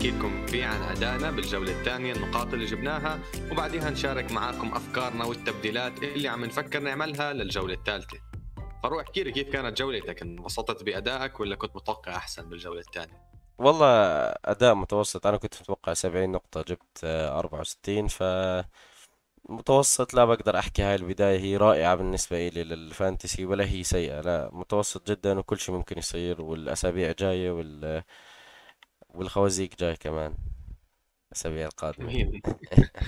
نحكي لكم فيه عن أدائنا بالجولة الثانية النقاط اللي جبناها وبعدها نشارك معاكم أفكارنا والتبديلات اللي عم نفكر نعملها للجولة الثالثة فروح احكي لي كيف كانت جولتك انبسطت بأدائك ولا كنت متوقع أحسن بالجولة الثانية والله أداء متوسط أنا كنت متوقع 70 نقطة جبت 64 ف متوسط لا بقدر احكي هاي البداية هي رائعة بالنسبة لي للفانتسي ولا هي سيئة لا متوسط جدا وكل شيء ممكن يصير والأسابيع جاية وال والخوازيق جاي كمان الاسابيع القادمه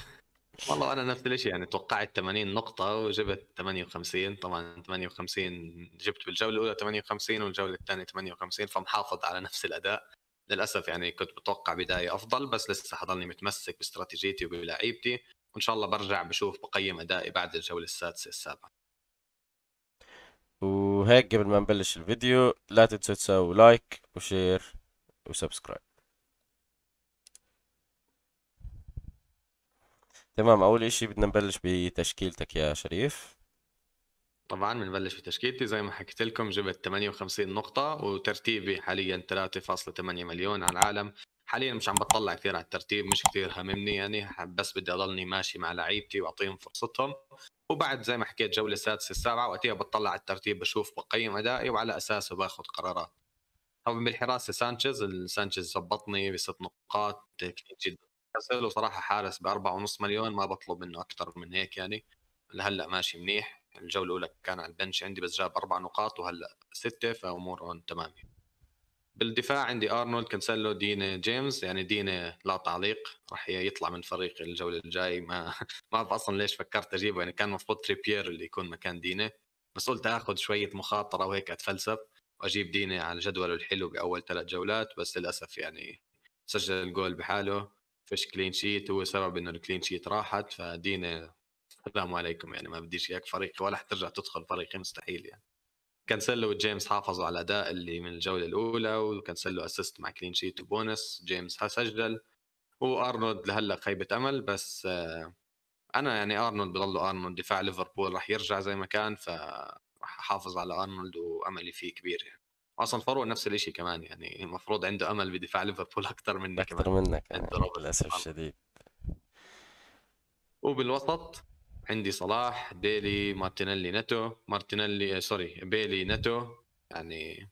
والله انا نفس الشيء يعني توقعت 80 نقطة وجبت 58 طبعا 58 جبت بالجولة الأولى 58 والجولة الثانية 58 فمحافظ على نفس الأداء للأسف يعني كنت بتوقع بداية أفضل بس لسه حضلني متمسك باستراتيجيتي وبلاعيبتي وإن شاء الله برجع بشوف بقيم أدائي بعد الجولة السادسة السابعة وهيك قبل ما نبلش الفيديو لا تنسوا تساووا لايك وشير وسبسكرايب تمام اول اشي بدنا نبلش بتشكيلتك يا شريف طبعا بنبلش بتشكيلتي زي ما حكيت لكم جبت 58 نقطة وترتيبي حاليا 3.8 مليون على العالم حاليا مش عم بطلع كثير على الترتيب مش كثير هاممني يعني بس بدي اضلني ماشي مع لعيبتي واعطيهم فرصتهم وبعد زي ما حكيت جولة السادسة السابعة وقتها بطلع على الترتيب بشوف بقيم ادائي وعلى اساسه باخذ قرارات طبعا بالحراسة سانشيز سانشيز زبطني بست نقاط كثير جدا له صراحه حارس بأربعة ونص مليون ما بطلب منه اكثر من هيك يعني لهلا ماشي منيح الجوله الاولى كان على البنش عندي بس جاب اربع نقاط وهلا سته فامور اون تمام بالدفاع عندي ارنولد كنسلو دينا جيمس يعني دينا لا تعليق راح يطلع من فريق الجوله الجاي ما ما بعرف اصلا ليش فكرت اجيبه يعني كان المفروض تريبيير اللي يكون مكان دينا بس قلت اخذ شويه مخاطره وهيك اتفلسف واجيب دينا على جدوله الحلو باول ثلاث جولات بس للاسف يعني سجل الجول بحاله فش كلين شيت هو سبب انه الكلين شيت راحت فدينا السلام عليكم يعني ما بديش اياك فريقي ولا حترجع تدخل فريقي مستحيل يعني كانسلو وجيمس حافظوا على الاداء اللي من الجوله الاولى وكانسلو اسيست مع كلين شيت وبونس جيمس سجل وارنولد لهلا خيبه امل بس آه، انا يعني ارنولد بضله ارنولد دفاع ليفربول راح يرجع زي ما كان ف راح احافظ على ارنولد واملي فيه كبير يعني اصلا فاروق نفس الشيء كمان يعني المفروض عنده امل بدفاع ليفربول اكثر منك اكثر كمان. منك يعني للاسف الشديد وبالوسط عندي صلاح ديلي مارتينيلي نتو مارتينيلي آه، سوري بيلي نتو يعني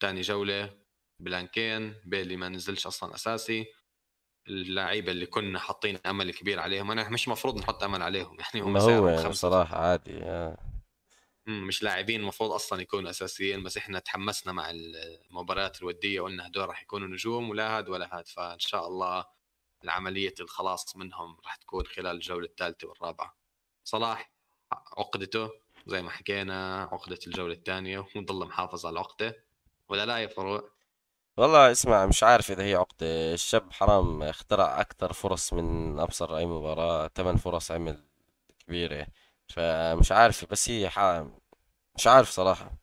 ثاني جوله بلانكين بيلي ما نزلش اصلا اساسي اللعيبه اللي كنا حاطين امل كبير عليهم انا مش مفروض نحط امل عليهم يعني هم هو يعني صلاح عادي آه. مش لاعبين المفروض اصلا يكونوا اساسيين بس احنا تحمسنا مع المباريات الوديه وقلنا هدول راح يكونوا نجوم ولا هاد ولا هاد فان شاء الله العمليه الخلاص منهم راح تكون خلال الجوله الثالثه والرابعه صلاح عقدته زي ما حكينا عقدة الجولة الثانية ونضل محافظ على العقدة ولا لا يا فروع والله اسمع مش عارف اذا هي عقدة الشاب حرام اخترع اكثر فرص من ابصر اي مباراة ثمان فرص عمل كبيرة فمش عارف بس هي حا... مش عارف صراحة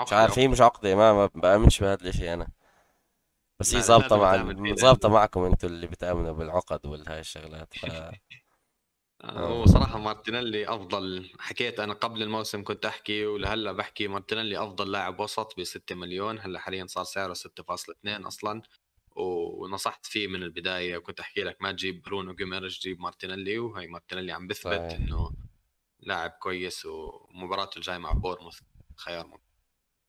مش عارف هي مش عقدة ما بآمنش بهذا الشيء أنا بس هي ظابطة مع ظابطة معكم أنتوا اللي بتآمنوا بالعقد والهاي الشغلات ف... آه، هو آه. صراحه مارتينيلي افضل حكيت انا قبل الموسم كنت احكي ولهلا بحكي مارتينيلي افضل لاعب وسط ب 6 مليون هلا حاليا صار سعره 6.2 اصلا ونصحت فيه من البدايه كنت احكي لك ما تجيب برونو جيميرش جيب مارتينيلي وهي مارتينيلي عم بثبت انه لاعب كويس ومباراته الجاي مع بورموث خيار ممتاز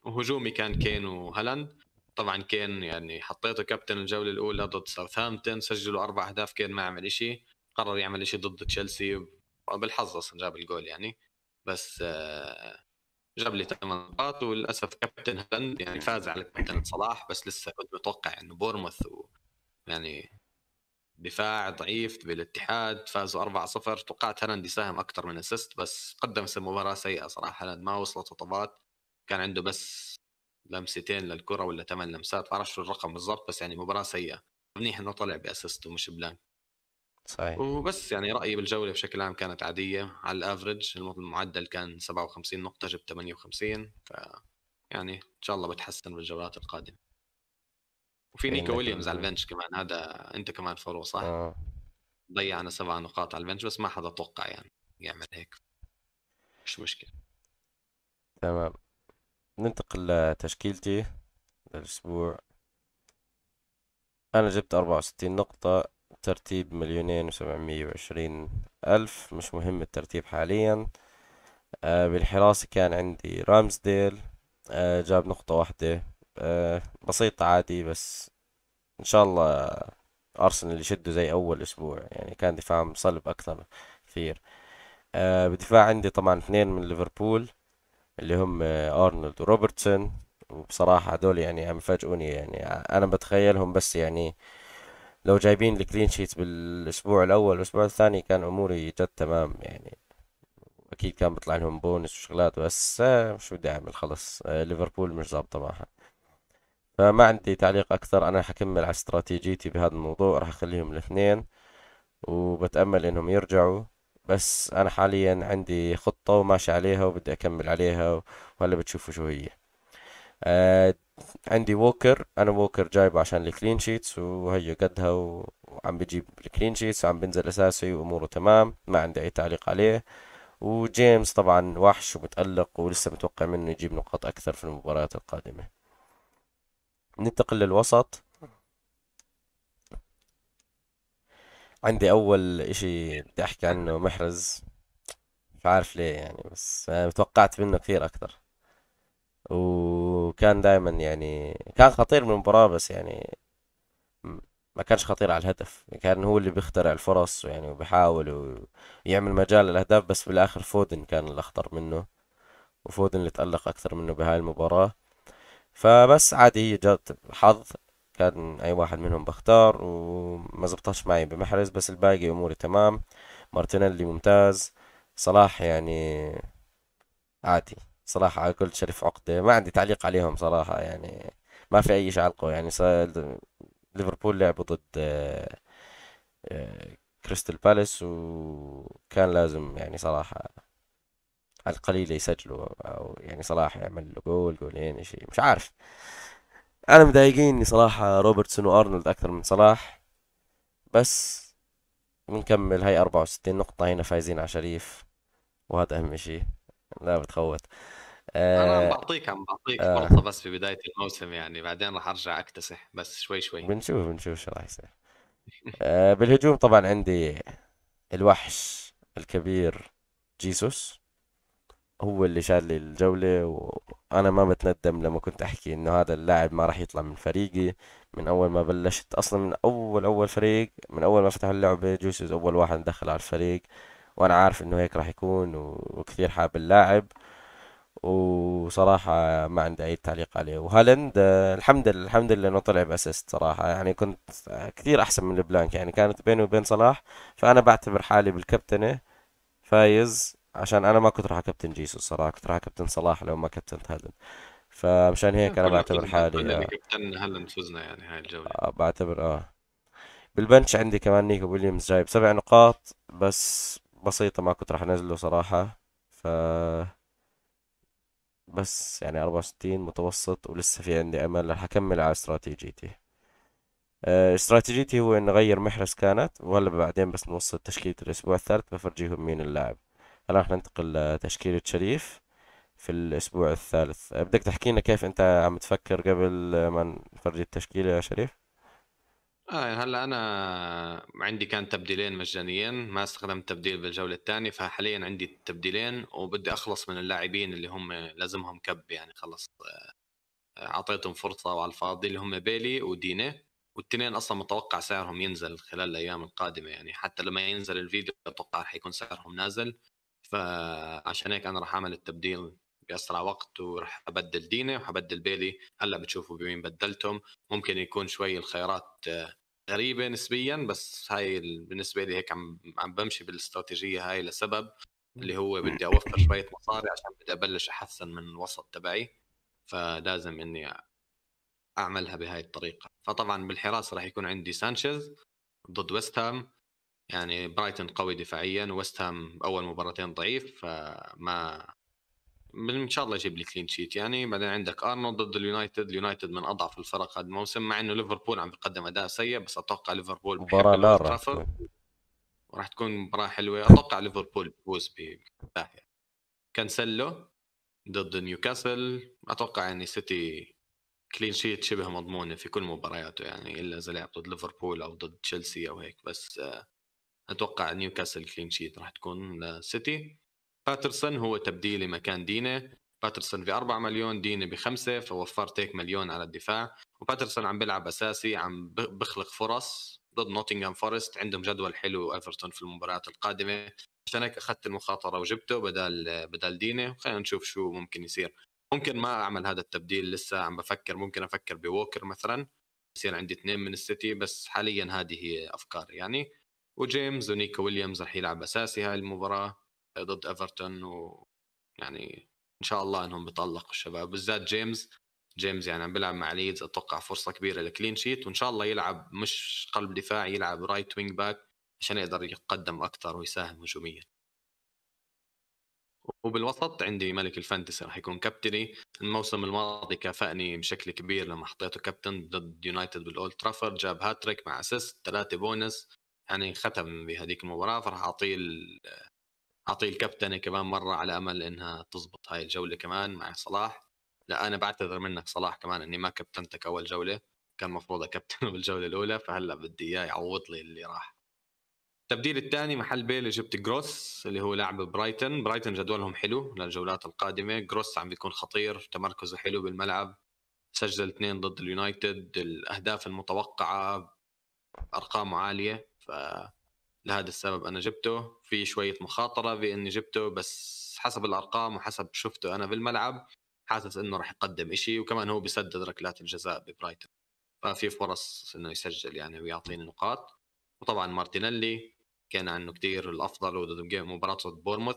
وهجومي كان كين وهالاند طبعا كين يعني حطيته كابتن الجوله الاولى ضد ساوثهامبتون سجلوا اربع اهداف كين ما عمل شيء قرر يعمل شيء ضد تشيلسي بالحظ اصلا جاب الجول يعني بس آه، جاب لي ثمان نقاط وللاسف كابتن هالاند يعني فاز على كابتن صلاح بس لسه كنت متوقع انه بورموث و يعني دفاع ضعيف بالاتحاد فازوا 4-0 توقعت هالاند يساهم اكثر من اسيست بس قدم مباراه سيئه صراحه هالاند ما وصلت خطوات كان عنده بس لمستين للكره ولا ثمان لمسات ما اعرف شو الرقم بالضبط بس يعني مباراه سيئه منيح انه طلع باسيست ومش بلان صحيح وبس يعني رايي بالجوله بشكل عام كانت عاديه على الافرج المعدل كان 57 نقطه جبت 58 ف يعني ان شاء الله بتحسن بالجولات القادمه وفي إيه، نيكو ويليامز على إيه. البنش كمان هذا انت كمان فولو صح؟ آه. ضيعنا سبع نقاط على البنش بس ما حدا توقع يعني يعمل هيك مش مشكله تمام ننتقل لتشكيلتي للأسبوع أنا جبت أربعة وستين نقطة ترتيب مليونين وسبعمية وعشرين ألف مش مهم الترتيب حاليا آه، بالحراسة كان عندي رامزديل آه، جاب نقطة واحدة آه، بسيطة عادي بس إن شاء الله أرسنال يشدوا زي أول أسبوع يعني كان دفاعهم صلب أكثر كثير آه، بدفاع عندي طبعا اثنين من ليفربول اللي هم آه، أرنولد وروبرتسون وبصراحة هذول يعني عم يفاجئوني يعني أنا بتخيلهم بس يعني لو جايبين الكلين شيت بالأسبوع الأول والأسبوع الثاني كان أموري جد تمام يعني أكيد كان بيطلع لهم بونس وشغلات بس مش بدي أعمل خلص ليفربول مش ظابطة معها فما عندي تعليق أكثر أنا حكمل على استراتيجيتي بهذا الموضوع راح أخليهم الاثنين وبتأمل إنهم يرجعوا بس أنا حاليا عندي خطة وماشي عليها وبدي أكمل عليها وهلا بتشوفوا شو هي آه عندي ووكر أنا ووكر جايبه عشان الكلين شيتس وهي قدها وعم بجيب الكلين شيتس وعم بنزل أساسي وأموره تمام ما عندي أي تعليق عليه وجيمس طبعا وحش ومتألق ولسه متوقع منه يجيب نقاط أكثر في المباريات القادمة ننتقل للوسط عندي اول اشي بدي احكي عنه محرز مش عارف ليه يعني بس توقعت منه كثير اكثر وكان دائما يعني كان خطير من المباراة بس يعني ما كانش خطير على الهدف كان هو اللي بيخترع الفرص يعني وبيحاول ويعمل مجال للأهداف بس بالآخر فودن كان الأخطر منه وفودن اللي تألق أكثر منه بهاي المباراة فبس عادي هي جت حظ كان اي واحد منهم بختار وما زبطش معي بمحرز بس الباقي اموري تمام مارتينيلي ممتاز صلاح يعني عادي صلاح على كل شريف عقدة ما عندي تعليق عليهم صراحة يعني ما في أي شيء علقه يعني ليفربول لعبوا ضد آه، آه، كريستال بالاس وكان لازم يعني صراحة القليل يسجلوا او يعني صلاح يعمل له جول جولين شيء مش عارف انا مضايقيني صراحه روبرتسون وارنولد اكثر من صلاح بس بنكمل هاي 64 نقطه هنا فايزين على شريف وهذا اهم شيء لا بتخوت آه انا بعطيك عم بعطيك آه فرصه بس في بدايه الموسم يعني بعدين راح ارجع اكتسح بس شوي شوي بنشوف بنشوف شو راح يصير آه بالهجوم طبعا عندي الوحش الكبير جيسوس هو اللي شال لي الجولة وأنا ما بتندم لما كنت أحكي إنه هذا اللاعب ما راح يطلع من فريقي من أول ما بلشت أصلا من أول أول فريق من أول ما فتح اللعبة جوسيز أول واحد دخل على الفريق وأنا عارف إنه هيك راح يكون وكثير حاب اللاعب وصراحة ما عندي أي تعليق عليه وهالند الحمد لله الحمد لله إنه طلع بأسيست صراحة يعني كنت كثير أحسن من البلانك يعني كانت بيني وبين صلاح فأنا بعتبر حالي بالكابتنة فايز عشان انا ما كنت راح كابتن جيسوس الصراحه كنت راح كابتن صلاح لو ما كابتنت هالاند فمشان هيك انا بعتبر حالي آه. كابتن هالاند فزنا يعني هاي الجوله آه، بعتبر اه بالبنش عندي كمان نيكو ويليامز جايب سبع نقاط بس بسيطة ما كنت راح انزله صراحة ف بس يعني 64 متوسط ولسه في عندي امل رح اكمل على استراتيجيتي آه، استراتيجيتي هو اني اغير محرز كانت وهلا بعدين بس نوصل تشكيلة الاسبوع الثالث بفرجيهم مين اللاعب راح ننتقل لتشكيلة شريف في الأسبوع الثالث بدك تحكي لنا كيف أنت عم تفكر قبل ما نفرجي التشكيلة يا شريف آه يعني هلا انا عندي كان تبديلين مجانيين ما استخدمت تبديل بالجوله الثانيه فحاليا عندي تبديلين وبدي اخلص من اللاعبين اللي هم لازمهم كب يعني خلص آه، اعطيتهم فرصه وعلى الفاضي اللي هم بيلي وديني والتنين اصلا متوقع سعرهم ينزل خلال الايام القادمه يعني حتى لما ينزل الفيديو اتوقع راح يكون سعرهم نازل فعشان هيك انا راح اعمل التبديل باسرع وقت وراح ابدل ديني وحبدل بيلي هلا بتشوفوا بمين بدلتهم ممكن يكون شوي الخيارات آه، غريبه نسبيا بس هاي بالنسبه لي هيك عم عم بمشي بالاستراتيجيه هاي لسبب اللي هو بدي اوفر شويه مصاري عشان بدي ابلش احسن من الوسط تبعي فلازم اني اعملها بهاي الطريقه فطبعا بالحراسه راح يكون عندي سانشيز ضد ويست هام يعني برايتون قوي دفاعيا وست هام اول مباراتين ضعيف فما ان شاء الله يجيب لي كلين شيت يعني بعدين عندك ارنولد ضد اليونايتد اليونايتد من اضعف الفرق هذا الموسم مع انه ليفربول عم بيقدم اداء سيء بس اتوقع ليفربول مباراه لا راح وراح تكون مباراه حلوه اتوقع ليفربول بفوز بفتاح كانسلو ضد نيوكاسل اتوقع يعني سيتي كلين شيت شبه مضمونه في كل مبارياته يعني الا اذا لعب ضد ليفربول او ضد تشيلسي او هيك بس آه، اتوقع نيوكاسل كلين شيت راح تكون لسيتي باترسون هو تبديلي مكان دينا باترسون ب 4 مليون دينا 5 فوفرت هيك مليون على الدفاع وباترسون عم بيلعب اساسي عم بخلق فرص ضد نوتنغهام فورست عندهم جدول حلو ايفرتون في المباريات القادمه عشان هيك اخذت المخاطره وجبته بدل بدل دينا خلينا نشوف شو ممكن يصير ممكن ما اعمل هذا التبديل لسه عم بفكر ممكن افكر بووكر مثلا يصير عندي اثنين من السيتي بس حاليا هذه هي افكاري يعني وجيمز ونيكو ويليامز رح يلعب اساسي هاي المباراه آه، ضد ايفرتون ويعني ان شاء الله انهم بيطلقوا الشباب بالذات جيمز جيمز يعني عم بيلعب مع ليدز اتوقع فرصه كبيره لكلين شيت وان شاء الله يلعب مش قلب دفاع يلعب رايت وينج باك عشان يقدر يتقدم اكثر ويساهم هجوميا وبالوسط عندي ملك الفانتسي راح يكون كابتني الموسم الماضي كافأني بشكل كبير لما حطيته كابتن ضد يونايتد بالاولد ترافورد جاب هاتريك مع اسيست ثلاثه بونس يعني ختم بهذيك المباراه فراح اعطيه اعطيه الكابتن كمان مره على امل انها تزبط هاي الجوله كمان مع صلاح لا انا بعتذر منك صلاح كمان اني ما كابتنتك اول جوله كان المفروض اكابتنه بالجوله الاولى فهلا بدي اياه يعوض لي اللي راح التبديل الثاني محل بيل جبت جروس اللي هو لاعب برايتن برايتن جدولهم حلو للجولات القادمه جروس عم بيكون خطير تمركزه حلو بالملعب سجل اثنين ضد اليونايتد الاهداف المتوقعه ارقامه عاليه فلهذا السبب انا جبته في شويه مخاطره في اني جبته بس حسب الارقام وحسب شفته انا بالملعب حاسس انه راح يقدم شيء وكمان هو بيسدد ركلات الجزاء ببرايتون ففي فرص انه يسجل يعني ويعطيني نقاط وطبعا مارتينيلي كان عنه كثير الافضل مباراه مباراته ضد بورموث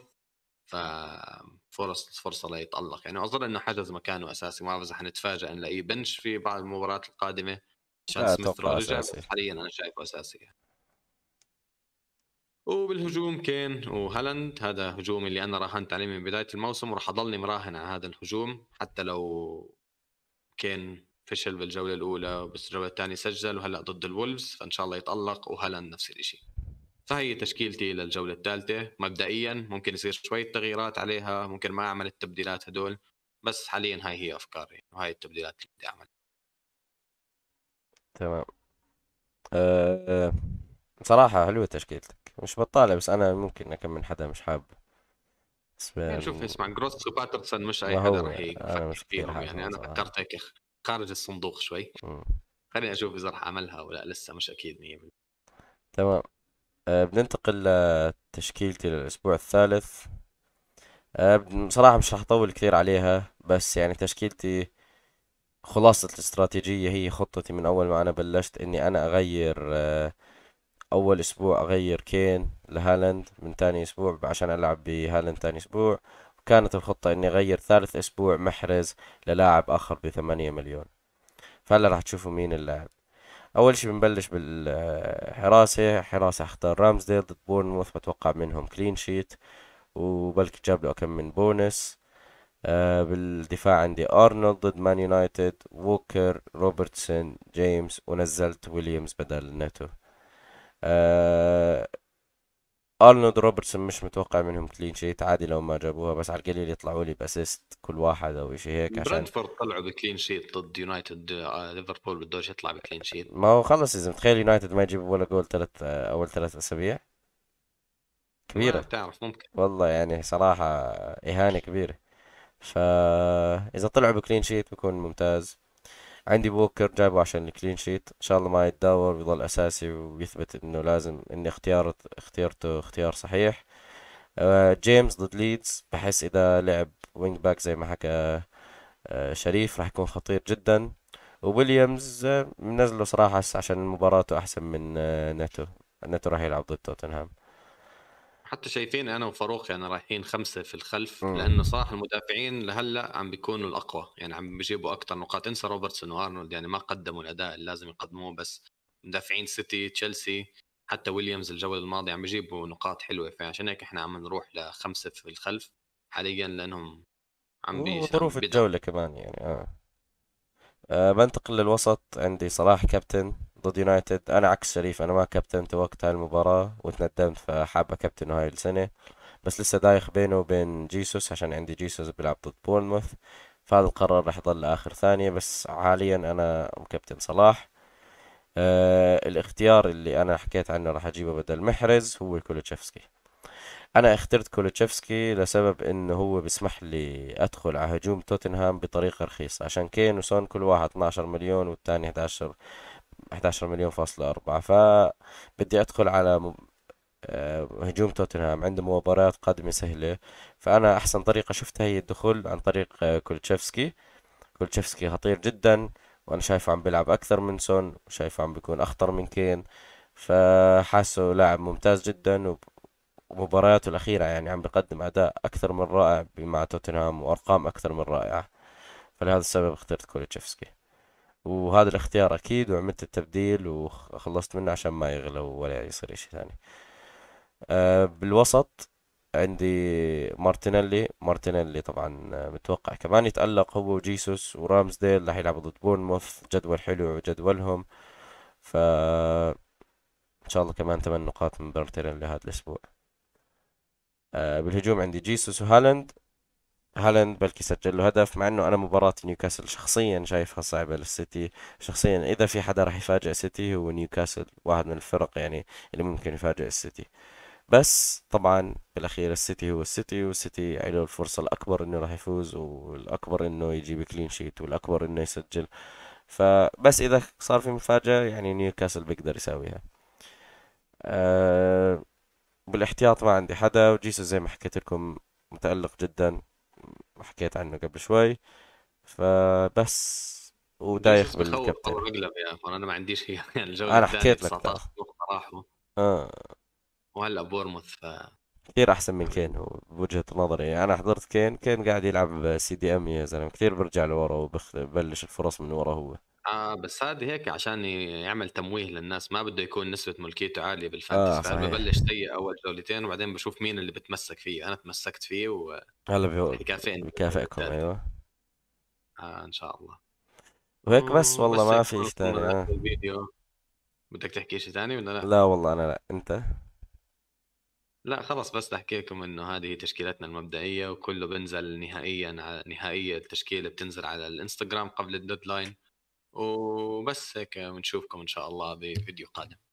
ففرص فرصه ليتالق يعني اظن انه حجز مكانه اساسي ما بعرف اذا حنتفاجئ نلاقيه بنش في بعض المباريات القادمه عشان سميث رجع حاليا انا شايفه اساسي يعني. وبالهجوم كين وهالاند هذا هجوم اللي انا راهنت عليه من بدايه الموسم وراح اضلني مراهن على هذا الهجوم حتى لو كين فشل بالجوله الاولى بس الجوله الثانيه سجل وهلا ضد الولفز فان شاء الله يتالق وهالاند نفس الشيء فهي تشكيلتي للجولة الثالثة مبدئيا ممكن يصير شوية تغييرات عليها ممكن ما أعمل التبديلات هدول بس حاليا هاي هي أفكاري وهاي التبديلات اللي بدي أعملها تمام أه, آه. صراحة حلوة تشكيلتك مش بطالة بس أنا ممكن أكمل حدا مش حاب بس يعني شوف اسمع جروس وباترسون مش أي حدا راح يفكر فيهم يعني أنا فكرت هيك خارج الصندوق شوي خليني أشوف إذا راح أعملها ولا لسه مش أكيد 100% تمام أه بننتقل لتشكيلتي للأسبوع الثالث أه بصراحة مش راح أطول كثير عليها بس يعني تشكيلتي خلاصة الاستراتيجية هي خطتي من أول ما أنا بلشت إني أنا أغير أه اول اسبوع اغير كين لهالاند من تاني اسبوع عشان العب بهالاند تاني اسبوع كانت الخطة اني اغير ثالث اسبوع محرز للاعب اخر بثمانية مليون فهلا راح تشوفوا مين اللاعب اول شي بنبلش بالحراسة حراسة اختار رامزديل ضد بورنموث بتوقع منهم كلين شيت وبلكي جاب له كم من بونس آه بالدفاع عندي ارنولد ضد مان يونايتد ووكر روبرتسون جيمس ونزلت ويليامز بدل نيتو آه ارنولد روبرتسون مش متوقع منهم كلين شيت عادي لو ما جابوها بس على القليل يطلعوا لي باسيست كل واحد او شيء هيك عشان برنتفورد طلعوا بكلين شيت ضد يونايتد آه، ليفربول بدوش يطلع بكلين شيت ما هو خلص اذا متخيل يونايتد ما يجيب ولا جول ثلاث آه، اول ثلاث اسابيع كبيره بتعرف ممكن والله يعني صراحه اهانه كبيره فاذا طلعوا بكلين شيت بكون ممتاز عندي بوكر جايبه عشان الكلين شيت ان شاء الله ما يتداور ويضل اساسي ويثبت انه لازم اني اختيار اختيارته اختيار صحيح جيمس آه، ضد ليدز بحس اذا لعب وينج باك زي ما حكى آه، شريف راح يكون خطير جدا وويليامز آه، منزله صراحة عشان مباراته أحسن من نتو نتو راح يلعب ضد توتنهام حتى شايفين انا وفاروق يعني رايحين خمسه في الخلف أوه. لانه صراحه المدافعين لهلا عم بيكونوا الاقوى يعني عم بيجيبوا اكثر نقاط انسى روبرتسون وارنولد يعني ما قدموا الاداء اللي لازم يقدموه بس مدافعين سيتي تشيلسي حتى ويليامز الجوله الماضيه عم بيجيبوا نقاط حلوه فعشان هيك احنا عم نروح لخمسه في الخلف حاليا لانهم عم بيشتغلوا ظروف الجوله كمان يعني آه بنتقل آه، للوسط عندي صلاح كابتن ضد يونايتد انا عكس شريف انا ما كابتنت وقت هاي المباراة وتندمت فحابة اكابتنه هاي السنة بس لسه دايخ بينه وبين جيسوس عشان عندي جيسوس بيلعب ضد بورنموث فهذا القرار رح يضل لاخر ثانية بس حاليا انا مكابتن صلاح آه الاختيار اللي انا حكيت عنه راح اجيبه بدل محرز هو كولوتشفسكي انا اخترت كولوتشفسكي لسبب انه هو بيسمح لي ادخل على هجوم توتنهام بطريقه رخيصه عشان كين وسون كل واحد 12 مليون والثاني 11 11 مليون فاصلة أربعة فبدي أدخل على آه، هجوم توتنهام عنده مباريات قادمة سهلة فأنا أحسن طريقة شفتها هي الدخول عن طريق آه، كولتشيفسكي كولتشيفسكي خطير جدا وأنا شايفه عم بيلعب أكثر من سون وشايفه عم بيكون أخطر من كين فحاسه لاعب ممتاز جدا ومبارياته الأخيرة يعني عم بقدم أداء أكثر من رائع مع توتنهام وأرقام أكثر من رائعة فلهذا السبب اخترت كولتشيفسكي وهذا الاختيار اكيد وعملت التبديل وخلصت منه عشان ما يغلى ولا يصير شيء ثاني أه بالوسط عندي مارتينيلي مارتينيلي طبعا متوقع كمان يتألق هو وجيسوس ورامزديل راح يلعبوا ضد بورنموث جدول حلو جدولهم ف ان شاء الله كمان ثمان نقاط من مارتينيلي هذا الاسبوع أه بالهجوم عندي جيسوس وهالند هالاند بلكي سجل له هدف مع انه انا مباراة نيوكاسل شخصيا شايفها صعبة للسيتي شخصيا اذا في حدا راح يفاجئ السيتي هو نيوكاسل واحد من الفرق يعني اللي ممكن يفاجئ السيتي بس طبعا بالاخير السيتي هو السيتي والسيتي عنده الفرصة الاكبر انه راح يفوز والاكبر انه يجيب كلين شيت والاكبر انه يسجل فبس اذا صار في مفاجأة يعني نيوكاسل بيقدر يساويها أه بالاحتياط ما عندي حدا وجيسو زي ما حكيت لكم متألق جدا حكيت عنه قبل شوي فبس ودايخ بالكابتن اقلب يا اخوان انا ما عنديش هي يعني الجو انا حكيت لك صراحه اه وهلا بورموث ف كثير احسن من كين بوجهه نظري انا حضرت كين كين قاعد يلعب سي دي ام يا زلمه كثير برجع لورا وبلش الفرص من ورا هو آه بس هذه هيك عشان يعمل تمويه للناس ما بده يكون نسبة ملكيته عالية بالفانتسي آه ببلش سيء أول جولتين وبعدين بشوف مين اللي بتمسك فيه أنا تمسكت فيه و هلا بيكافئني بيكافئكم أيوه آه إن شاء الله وهيك بس والله بس ما في شيء ثاني آه. الفيديو بدك تحكي شيء ثاني ولا لا؟ لا والله أنا لا أنت لا خلص بس احكي لكم انه هذه تشكيلتنا المبدئيه وكله بنزل نهائيا نهائيه التشكيله بتنزل على الانستغرام قبل الديدلاين وبس هيك بنشوفكم ان شاء الله بفيديو قادم